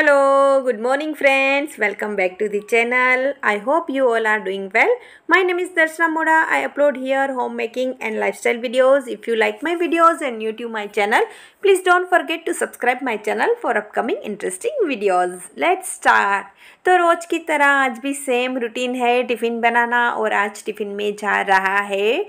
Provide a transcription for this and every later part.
hello good morning friends welcome back to the channel I hope you all are doing well my name is Darshana Moda I upload here home making and lifestyle videos if you like my videos and you too my channel please don't forget to subscribe my channel for upcoming interesting videos let start तो रोज की तरह आज भी same routine है tiffin बनाना और आज टिफिन में जा रहा है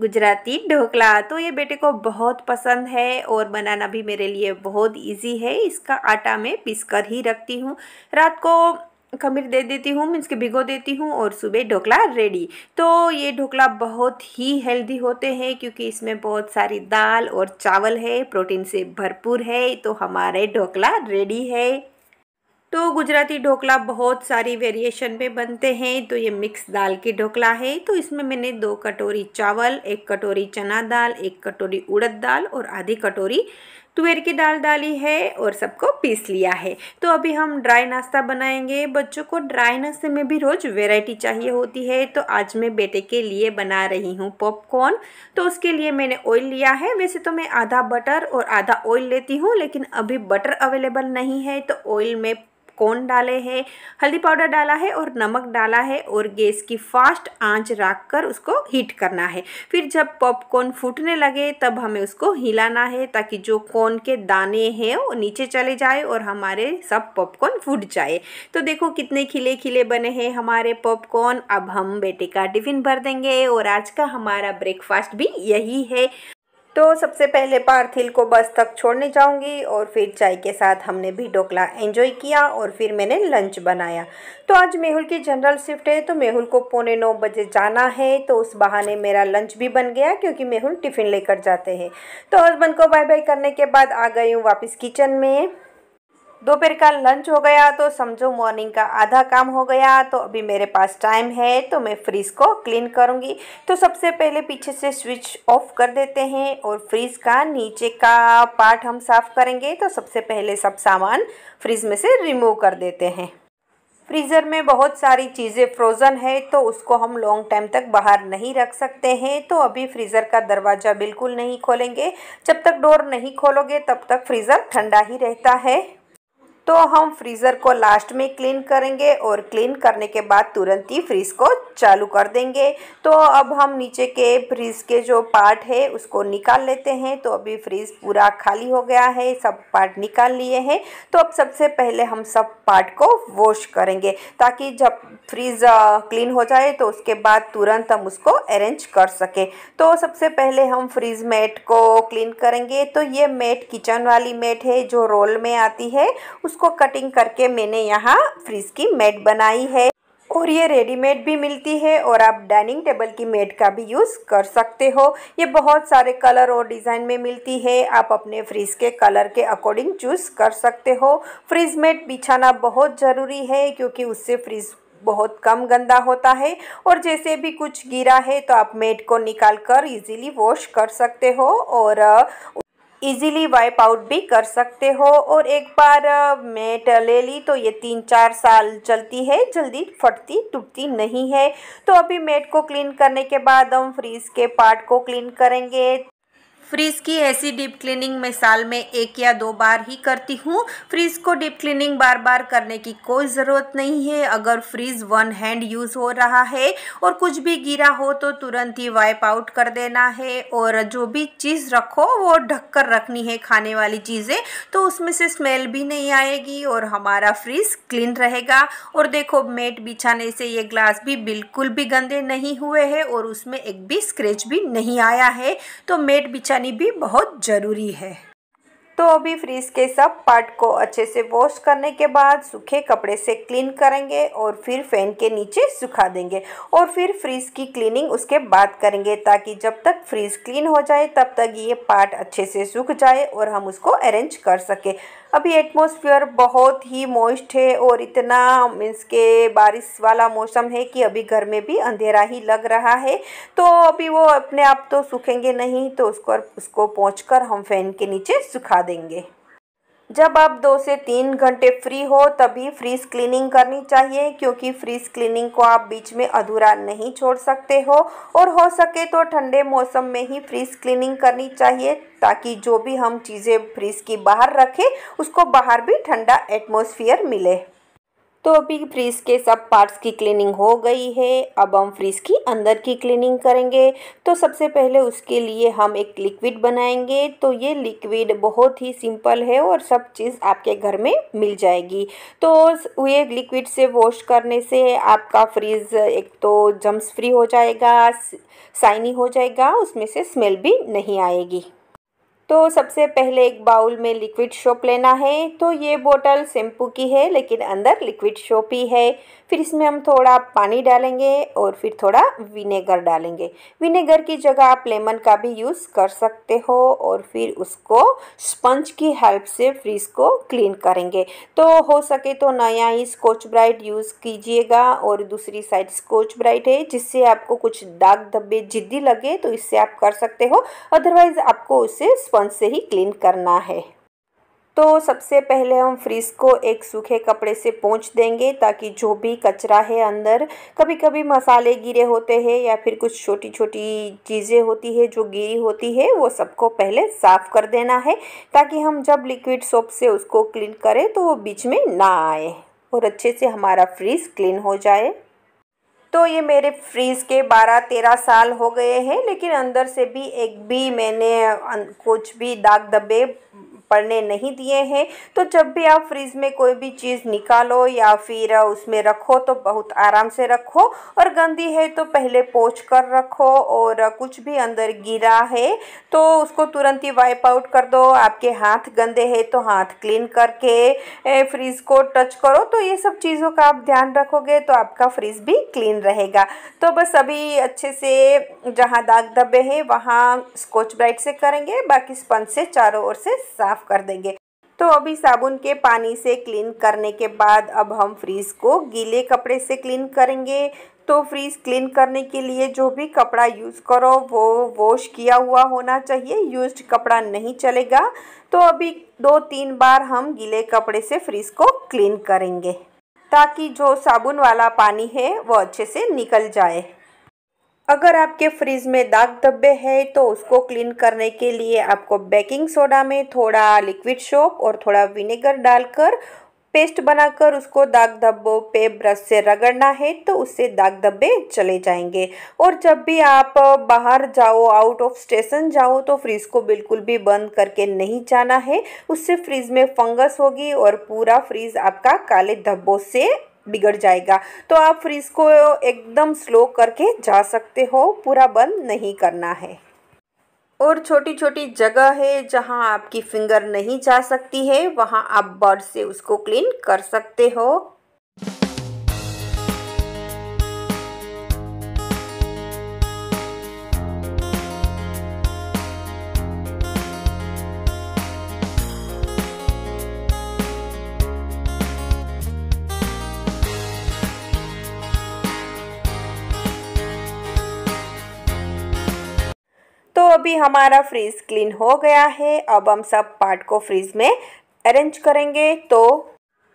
गुजराती ढोकला तो ये बेटे को बहुत पसंद है और बनाना भी मेरे लिए बहुत इजी है इसका आटा मैं पीस कर ही रखती हूँ रात को खमीर दे देती हूँ मीन्स के भिगो देती हूँ और सुबह ढोकला रेडी तो ये ढोकला बहुत ही हेल्दी होते हैं क्योंकि इसमें बहुत सारी दाल और चावल है प्रोटीन से भरपूर है तो हमारे ढोकला रेडी है तो गुजराती ढोकला बहुत सारी वेरिएशन में बनते हैं तो ये मिक्स दाल की ढोकला है तो इसमें मैंने दो कटोरी चावल एक कटोरी चना दाल एक कटोरी उड़द दाल और आधी कटोरी तुवेर की दाल डाली है और सबको पीस लिया है तो अभी हम ड्राई नाश्ता बनाएंगे बच्चों को ड्राई नाश्ते में भी रोज़ वेराइटी चाहिए होती है तो आज मैं बेटे के लिए बना रही हूँ पॉपकॉर्न तो उसके लिए मैंने ऑयल लिया है वैसे तो मैं आधा बटर और आधा ऑयल लेती हूँ लेकिन अभी बटर अवेलेबल नहीं है तो ऑयल में कोन डाले हैं हल्दी पाउडर डाला है और नमक डाला है और गैस की फास्ट आंच रख कर उसको हीट करना है फिर जब पॉपकॉर्न फूटने लगे तब हमें उसको हिलाना है ताकि जो कॉर्न के दाने हैं वो नीचे चले जाए और हमारे सब पॉपकॉर्न फूट जाए तो देखो कितने खिले खिले बने हैं हमारे पॉपकॉर्न अब हम बेटे का टिफ़िन भर देंगे और आज का हमारा ब्रेकफास्ट भी यही है तो सबसे पहले पार्थिल को बस तक छोड़ने जाऊंगी और फिर चाय के साथ हमने भी ढोकला एंजॉय किया और फिर मैंने लंच बनाया तो आज मेहुल की जनरल शिफ्ट है तो मेहुल को पौने नौ बजे जाना है तो उस बहाने मेरा लंच भी बन गया क्योंकि मेहुल टिफ़िन लेकर जाते हैं तो हस्बैंड को बाय बाय करने के बाद आ गई हूँ वापस किचन में दोपहर का लंच हो गया तो समझो मॉर्निंग का आधा काम हो गया तो अभी मेरे पास टाइम है तो मैं फ्रिज को क्लीन करूँगी तो सबसे पहले पीछे से स्विच ऑफ कर देते हैं और फ्रिज का नीचे का पार्ट हम साफ़ करेंगे तो सबसे पहले सब सामान फ्रिज में से रिमूव कर देते हैं फ्रीज़र में बहुत सारी चीज़ें फ्रोज़न है तो उसको हम लॉन्ग टाइम तक बाहर नहीं रख सकते हैं तो अभी फ्रीज़र का दरवाज़ा बिल्कुल नहीं खोलेंगे जब तक डोर नहीं खोलोगे तब तक फ्रीज़र ठंडा ही रहता है तो हम फ्रीज़र को लास्ट में क्लीन करेंगे और क्लीन करने के बाद तुरंत ही फ्रीज़ को चालू कर देंगे तो अब हम नीचे के फ्रीज़ के जो पार्ट है उसको निकाल लेते हैं तो अभी फ्रीज़ पूरा खाली हो गया है सब पार्ट निकाल लिए हैं तो अब सबसे पहले हम सब पार्ट को वॉश करेंगे ताकि जब फ्रीज़ क्लीन हो जाए तो उसके बाद तुरंत हम उसको अरेंज कर सकें तो सबसे पहले हम फ्रीज़ मेट को क्लीन करेंगे तो ये मेट किचन वाली मेट है जो रोल में आती है उस उसको कटिंग करके मैंने यहाँ फ्रिज की मेट बनाई है और ये रेडीमेड भी मिलती है और आप डाइनिंग टेबल की मेट का भी यूज़ कर सकते हो ये बहुत सारे कलर और डिज़ाइन में मिलती है आप अपने फ्रिज के कलर के अकॉर्डिंग चूज़ कर सकते हो फ्रिज मेट बिछाना बहुत ज़रूरी है क्योंकि उससे फ्रिज बहुत कम गंदा होता है और जैसे भी कुछ गिरा है तो आप मेट को निकाल कर ईजिली वॉश कर सकते हो और इजीली वाइप आउट भी कर सकते हो और एक बार मेट ले ली तो ये तीन चार साल चलती है जल्दी फटती टूटती नहीं है तो अभी मेट को क्लीन करने के बाद हम फ्रीज के पार्ट को क्लीन करेंगे फ्रिज की ऐसी डीप क्लीनिंग मैं साल में एक या दो बार ही करती हूँ फ्रिज को डीप क्लीनिंग बार बार करने की कोई ज़रूरत नहीं है अगर फ्रिज वन हैंड यूज़ हो रहा है और कुछ भी गिरा हो तो तुरंत ही वाइप आउट कर देना है और जो भी चीज़ रखो वो ढक कर रखनी है खाने वाली चीज़ें तो उसमें से स्मेल भी नहीं आएगी और हमारा फ्रिज क्लीन रहेगा और देखो मेट बिछाने से ये ग्लास भी बिल्कुल भी गंदे नहीं हुए हैं और उसमें एक भी स्क्रेच भी नहीं आया है तो मेट बिछाने पानी भी बहुत ज़रूरी है तो अभी फ्रिज के सब पार्ट को अच्छे से वॉश करने के बाद सूखे कपड़े से क्लीन करेंगे और फिर फैन के नीचे सुखा देंगे और फिर फ्रिज की क्लीनिंग उसके बाद करेंगे ताकि जब तक फ्रिज क्लीन हो जाए तब तक ये पार्ट अच्छे से सूख जाए और हम उसको अरेंज कर सकें अभी एटमोसफियर बहुत ही मोस्ट है और इतना मीन्स के बारिश वाला मौसम है कि अभी घर में भी अंधेरा ही लग रहा है तो अभी वो अपने आप तो सूखेंगे नहीं तो उसको उसको पहुँच हम फ़ैन के नीचे सुखा देंगे जब आप दो से तीन घंटे फ्री हो तभी फ्रीज क्लीनिंग करनी चाहिए क्योंकि फ्रीज क्लीनिंग को आप बीच में अधूरा नहीं छोड़ सकते हो और हो सके तो ठंडे मौसम में ही फ्रीज क्लीनिंग करनी चाहिए ताकि जो भी हम चीज़ें फ्रीज की बाहर रखें उसको बाहर भी ठंडा एटमोसफियर मिले तो अभी फ्रिज के सब पार्ट्स की क्लीनिंग हो गई है अब हम फ्रिज की अंदर की क्लीनिंग करेंगे तो सबसे पहले उसके लिए हम एक लिक्विड बनाएंगे तो ये लिक्विड बहुत ही सिंपल है और सब चीज़ आपके घर में मिल जाएगी तो ये लिक्विड से वॉश करने से आपका फ्रिज एक तो जम्स फ्री हो जाएगा साइनी हो जाएगा उसमें से स्मेल भी नहीं आएगी तो सबसे पहले एक बाउल में लिक्विड शोप लेना है तो ये बोतल शैम्पू की है लेकिन अंदर लिक्विड शोप ही है फिर इसमें हम थोड़ा पानी डालेंगे और फिर थोड़ा विनेगर डालेंगे विनेगर की जगह आप लेमन का भी यूज़ कर सकते हो और फिर उसको स्पंज की हेल्प से फ्रिज को क्लीन करेंगे तो हो सके तो नया ही स्कोच ब्राइट यूज़ कीजिएगा और दूसरी साइड स्कोच ब्राइट है जिससे आपको कुछ दाग धब्बे जिद्दी लगे तो इससे आप कर सकते हो अदरवाइज़ आपको उसे स्पंज से ही क्लीन करना है तो सबसे पहले हम फ्रिज को एक सूखे कपड़े से पोंछ देंगे ताकि जो भी कचरा है अंदर कभी कभी मसाले गिरे होते हैं या फिर कुछ छोटी छोटी चीज़ें होती है जो गिरी होती है वो सबको पहले साफ़ कर देना है ताकि हम जब लिक्विड सोप से उसको क्लीन करें तो वो बीच में ना आए और अच्छे से हमारा फ्रीज़ क्लीन हो जाए तो ये मेरे फ्रीज़ के बारह तेरह साल हो गए हैं लेकिन अंदर से भी एक भी मैंने अं, कुछ भी दाग धब्बे पड़ने नहीं दिए हैं तो जब भी आप फ्रिज में कोई भी चीज़ निकालो या फिर उसमें रखो तो बहुत आराम से रखो और गंदी है तो पहले पोछ कर रखो और कुछ भी अंदर गिरा है तो उसको तुरंत ही वाइप आउट कर दो आपके हाथ गंदे हैं तो हाथ क्लीन करके फ्रिज को टच करो तो ये सब चीज़ों का आप ध्यान रखोगे तो आपका फ्रिज भी क्लीन रहेगा तो बस अभी अच्छे से जहाँ दाग धब्बे हैं वहाँ स्कॉच ब्राइट से करेंगे बाकी स्पंज से चारों ओर से साफ साफ कर देंगे तो अभी साबुन के पानी से क्लीन करने के बाद अब हम फ्रीज़ को गीले कपड़े से क्लीन करेंगे तो फ्रीज़ क्लीन करने के लिए जो भी कपड़ा यूज़ करो वो वॉश किया हुआ होना चाहिए यूज्ड कपड़ा नहीं चलेगा तो अभी दो तीन बार हम गीले कपड़े से फ्रीज़ को क्लीन करेंगे ताकि जो साबुन वाला पानी है वो अच्छे से निकल जाए अगर आपके फ्रिज में दाग धब्बे हैं तो उसको क्लीन करने के लिए आपको बेकिंग सोडा में थोड़ा लिक्विड सोप और थोड़ा विनेगर डालकर पेस्ट बनाकर उसको दाग धब्बों पे ब्रश से रगड़ना है तो उससे दाग धब्बे चले जाएंगे और जब भी आप बाहर जाओ आउट ऑफ स्टेशन जाओ तो फ्रिज को बिल्कुल भी बंद करके नहीं जाना है उससे फ्रिज में फंगस होगी और पूरा फ्रिज आपका काले धब्बों से बिगड़ जाएगा तो आप फ्रिज को एकदम स्लो करके जा सकते हो पूरा बंद नहीं करना है और छोटी छोटी जगह है जहां आपकी फिंगर नहीं जा सकती है वहां आप बर्ड से उसको क्लीन कर सकते हो भी हमारा फ्रिज क्लीन हो गया है अब हम सब पार्ट को फ्रिज में अरेंज करेंगे तो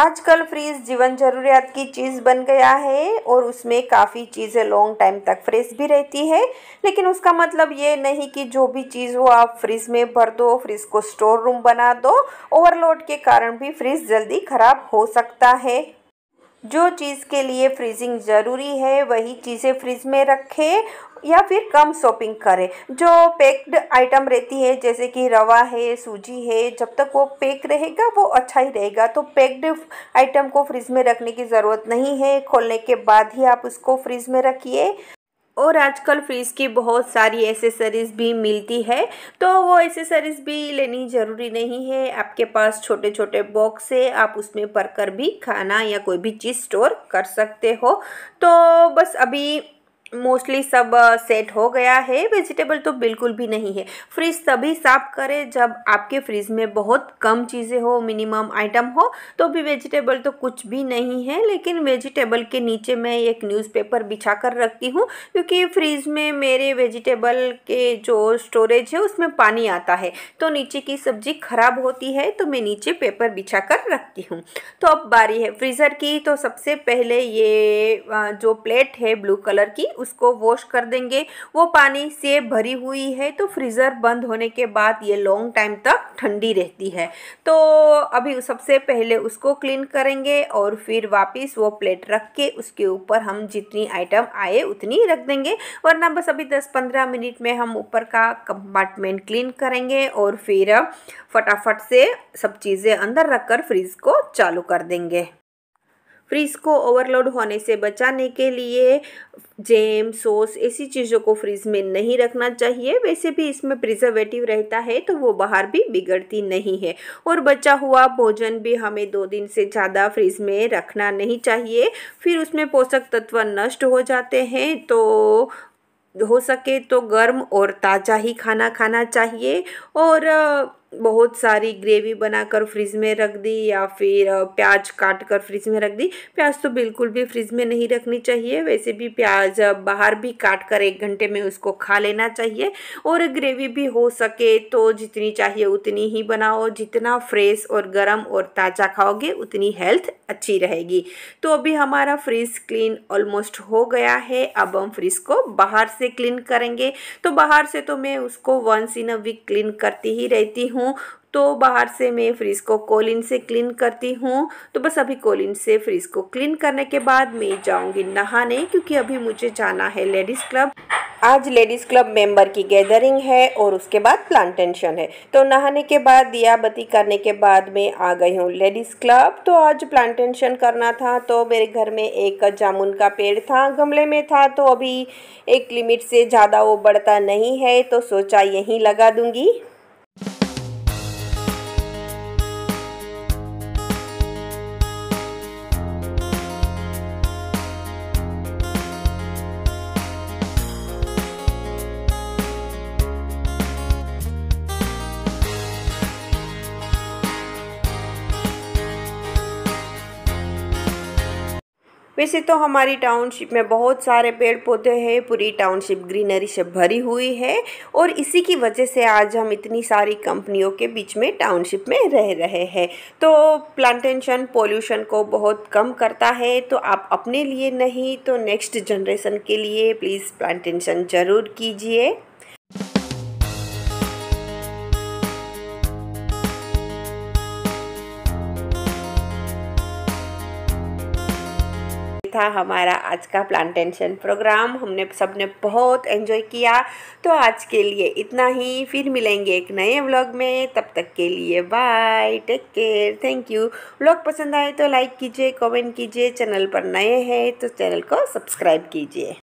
आजकल फ्रिज जीवन जरूरियात की चीज़ बन गया है और उसमें काफ़ी चीज़ें लॉन्ग टाइम तक फ्रेश भी रहती है लेकिन उसका मतलब ये नहीं कि जो भी चीज़ हो आप फ्रिज में भर दो फ्रिज को स्टोर रूम बना दो ओवरलोड के कारण भी फ्रिज जल्दी ख़राब हो सकता है जो चीज़ के लिए फ्रीजिंग ज़रूरी है वही चीज़ें फ्रिज में रखें या फिर कम शॉपिंग करें जो पैक्ड आइटम रहती है जैसे कि रवा है सूजी है जब तक वो पैक रहेगा वो अच्छा ही रहेगा तो पैक्ड आइटम को फ्रिज में रखने की ज़रूरत नहीं है खोलने के बाद ही आप उसको फ्रिज में रखिए और आजकल फ्रिज की बहुत सारी एसेसरीज़ भी मिलती है तो वो एसेसरीज़ भी लेनी ज़रूरी नहीं है आपके पास छोटे छोटे बॉक्स है आप उसमें कर भी खाना या कोई भी चीज़ स्टोर कर सकते हो तो बस अभी मोस्टली सब सेट हो गया है वेजिटेबल तो बिल्कुल भी नहीं है फ्रिज तभी साफ करें जब आपके फ्रिज में बहुत कम चीज़ें हो मिनिमम आइटम हो तो भी वेजिटेबल तो कुछ भी नहीं है लेकिन वेजिटेबल के नीचे मैं एक न्यूज़पेपर बिछा कर रखती हूँ क्योंकि फ्रिज में मेरे वेजिटेबल के जो स्टोरेज है उसमें पानी आता है तो नीचे की सब्ज़ी ख़राब होती है तो मैं नीचे पेपर बिछा कर रखती हूँ तो अब बारी है फ्रीज़र की तो सबसे पहले ये जो प्लेट है ब्लू कलर की उसको वॉश कर देंगे वो पानी से भरी हुई है तो फ्रीज़र बंद होने के बाद ये लॉन्ग टाइम तक ठंडी रहती है तो अभी सबसे पहले उसको क्लीन करेंगे और फिर वापस वो प्लेट रख के उसके ऊपर हम जितनी आइटम आए उतनी रख देंगे वरना बस अभी 10-15 मिनट में हम ऊपर का कंपार्टमेंट क्लीन करेंगे और फिर फटाफट से सब चीज़ें अंदर रखकर फ्रीज़ को चालू कर देंगे फ्रिज को ओवरलोड होने से बचाने के लिए जैम सॉस ऐसी चीज़ों को फ्रिज में नहीं रखना चाहिए वैसे भी इसमें प्रिजर्वेटिव रहता है तो वो बाहर भी बिगड़ती नहीं है और बचा हुआ भोजन भी हमें दो दिन से ज़्यादा फ्रिज में रखना नहीं चाहिए फिर उसमें पोषक तत्व नष्ट हो जाते हैं तो हो सके तो गर्म और ताज़ा ही खाना खाना चाहिए और बहुत सारी ग्रेवी बनाकर फ्रिज में रख दी या फिर प्याज काट कर फ्रिज में रख दी प्याज तो बिल्कुल भी फ्रिज में नहीं रखनी चाहिए वैसे भी प्याज बाहर भी काट कर एक घंटे में उसको खा लेना चाहिए और ग्रेवी भी हो सके तो जितनी चाहिए उतनी ही बनाओ जितना फ्रेश और गर्म और ताज़ा खाओगे उतनी हेल्थ अच्छी रहेगी तो अभी हमारा फ्रिज क्लीन ऑलमोस्ट हो गया है अब हम फ्रिज को बाहर से क्लीन करेंगे तो बाहर से तो मैं उसको once in a week clean करती ही रहती हूँ हूँ तो बाहर से मैं फ्रिज को कोलिन से क्लीन करती हूँ तो बस अभी कोलिन से फ्रिज को क्लीन करने के बाद मैं जाऊँगी नहाने क्योंकि अभी मुझे जाना है लेडीज़ क्लब आज लेडीज़ क्लब मेंबर की गैदरिंग है और उसके बाद प्लांटेशन है तो नहाने के बाद दिया बती करने के बाद मैं आ गई हूँ लेडीज़ क्लब तो आज प्लांटेशन करना था तो मेरे घर में एक जामुन का पेड़ था गमले में था तो अभी एक लिमिट से ज़्यादा वो बढ़ता नहीं है तो सोचा यहीं लगा दूँगी वैसे तो हमारी टाउनशिप में बहुत सारे पेड़ पौधे हैं पूरी टाउनशिप ग्रीनरी से भरी हुई है और इसी की वजह से आज हम इतनी सारी कंपनियों के बीच में टाउनशिप में रह रहे हैं तो प्लांटेशन पोल्यूशन को बहुत कम करता है तो आप अपने लिए नहीं तो नेक्स्ट जनरेशन के लिए प्लीज़ प्लांटेशन ज़रूर कीजिए था हमारा आज का प्लांटेशन प्रोग्राम हमने सब ने बहुत एंजॉय किया तो आज के लिए इतना ही फिर मिलेंगे एक नए व्लॉग में तब तक के लिए bye take care thank you vlog पसंद आए तो लाइक कीजिए कमेंट कीजिए चैनल पर नए हैं तो चैनल को सब्सक्राइब कीजिए